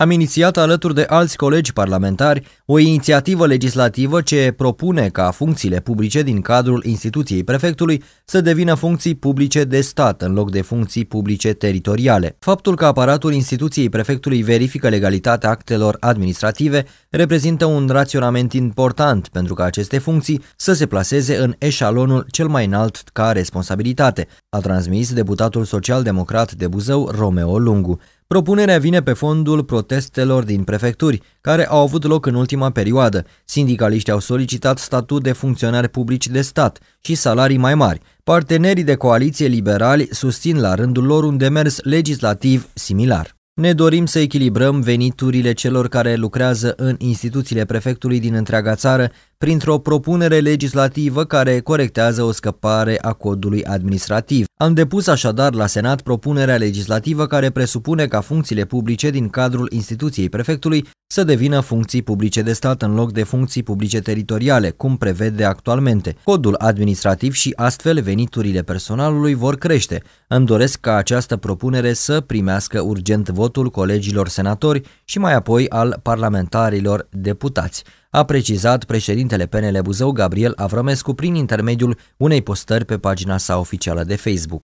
Am inițiat alături de alți colegi parlamentari o inițiativă legislativă ce propune ca funcțiile publice din cadrul instituției prefectului să devină funcții publice de stat în loc de funcții publice teritoriale. Faptul că aparatul instituției prefectului verifică legalitatea actelor administrative reprezintă un raționament important pentru ca aceste funcții să se plaseze în eșalonul cel mai înalt ca responsabilitate, a transmis deputatul social-democrat de Buzău Romeo Lungu. Propunerea vine pe fondul protestelor din prefecturi, care au avut loc în ultima perioadă. Sindicaliștii au solicitat statut de funcționari publici de stat și salarii mai mari. Partenerii de coaliție liberali susțin la rândul lor un demers legislativ similar. Ne dorim să echilibrăm veniturile celor care lucrează în instituțiile prefectului din întreaga țară printr-o propunere legislativă care corectează o scăpare a codului administrativ. Am depus așadar la Senat propunerea legislativă care presupune ca funcțiile publice din cadrul instituției prefectului să devină funcții publice de stat în loc de funcții publice teritoriale, cum prevede actualmente. Codul administrativ și astfel veniturile personalului vor crește. Îmi doresc ca această propunere să primească urgent votul colegilor senatori și mai apoi al parlamentarilor deputați a precizat președintele PNL Buzău Gabriel Avramescu prin intermediul unei postări pe pagina sa oficială de Facebook.